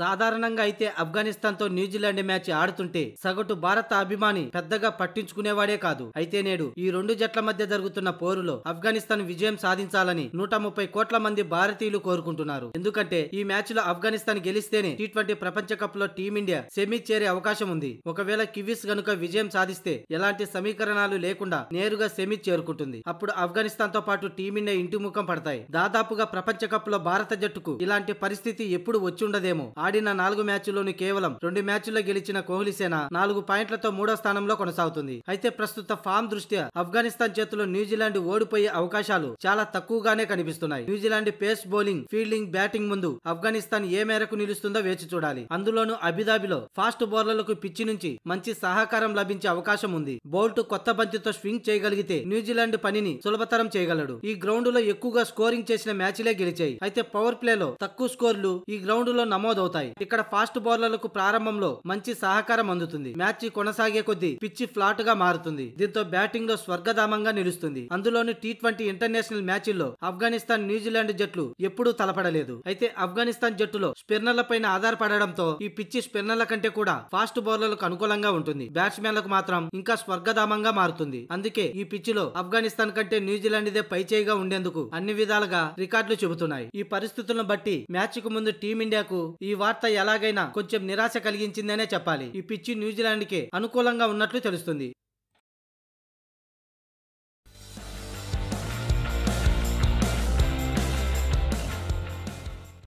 సాధారణంగా అయితే ఆఫ్ఘనిస్తాన్తో New Zealand match ఆడుతుంటే సగటు భారత అభిమాని పెద్దగా పట్టించుకునేవాడే కాదు అయితే నేడు ఈ రెండు జట్ల మధ్య జరుగుతున్న పోరులో ఆఫ్ఘనిస్తాన్ విజయం సాధించాలని నూట ముప్పై కోట్ల మంది భారతీయులు కోరుకుంటున్నారు ఎందుకంటే ఈ మ్యాచ్ లో ఆఫ్ఘనిస్తాన్ గెలిస్తేనే టీ ట్వంటీ ప్రపంచ కప్ లో టీమిండియా సెమీ చేరే అవకాశం ఉంది ఒకవేళ కివీస్ గనుక విజయం సాధిస్తే ఎలాంటి సమీకరణాలు లేకుండా నేరుగా సెమీ చేరుకుంటుంది అప్పుడు ఆఫ్ఘనిస్తాన్ తో పాటు టీమిండియా ఇంటి ముఖం పడతాయి దాదాపుగా ప్రపంచ కప్ లో భారత జట్టుకు ఇలాంటి పరిస్థితి ఎప్పుడు ఉండదేమో ఆడిన నాలుగు మ్యాచ్ల్లోని కేవలం రెండు మ్యాచ్ల్లో గెలిచిన కోహ్లీసేన నాలుగు పాయింట్లతో మూడో స్థానంలో కొనసాగుతుంది అయితే ప్రస్తుత ఫామ్ దృష్ట్యా ఆఫ్ఘనిస్తాన్ చేతిలో న్యూజిలాండ్ ఓడిపోయే అవకాశాలు చాలా తక్కువగానే కనిపిస్తున్నాయి New Zealand pace bowling fielding batting ముందు ఆఫ్ఘనిస్తాన్ ఏ మేరకు నిలుస్తుందో వేచి చూడాలి అందులోనూ అబిదాబిలో ఫాస్ట్ బౌలర్లకు పిచ్చి నుంచి మంచి సహకారం లభించే అవకాశం ఉంది బౌల్ట్ కొత్త బంతితో స్వింగ్ చేయగలిగితే న్యూజిలాండ్ పనిని సులభతరం చేయగలడు ఈ గ్రౌండ్ లో ఎక్కువగా స్కోరింగ్ చేసిన మ్యాచ్లే గెలిచాయి అయితే పవర్ ప్లేలో తక్కువ స్కోర్లు ఈ గ్రౌండ్ లో నమోదవుతాయి కోల్పోతాయి ఇక్కడ ఫాస్ట్ బౌలర్లకు ప్రారంభంలో మంచి సహకారం అందుతుంది మ్యాచ్ కొనసాగే కొద్దీ పిచ్చి ఫ్లాట్ గా మారుతుంది దీంతో బ్యాటింగ్ లో స్వర్గధామంగా నిలుస్తుంది అందులోని టీ ట్వంటీ ఇంటర్నేషనల్ మ్యాచ్ల్లో ఆఫ్ఘనిస్తాన్ న్యూజిలాండ్ జట్లు ఎప్పుడూ తలపడలేదు అయితే ఆఫ్ఘనిస్తాన్ జట్టులో పైన ఆధారపడడంతో ఈ పిచ్చి స్పిన్నర్ల కంటే కూడా ఫాస్ట్ బౌలర్లకు అనుకూలంగా ఉంటుంది బ్యాట్స్మెన్లకు మాత్రం ఇంకా స్వర్గధామంగా మారుతుంది అందుకే ఈ పిచ్చిలో ఆఫ్ఘనిస్తాన్ కంటే న్యూజిలాండ్దే పైచేయిగా ఉండేందుకు అన్ని విధాలుగా రికార్డులు చెబుతున్నాయి ఈ పరిస్థితులను బట్టి మ్యాచ్ కు ముందు టీమిండియాకు ఈ వార్త ఎలాగైనా కొంచెం నిరాశ కలిగించిందనే చెప్పాలి ఈ పిచ్చి న్యూజిలాండ్కే అనుకూలంగా ఉన్నట్లు తెలుస్తుంది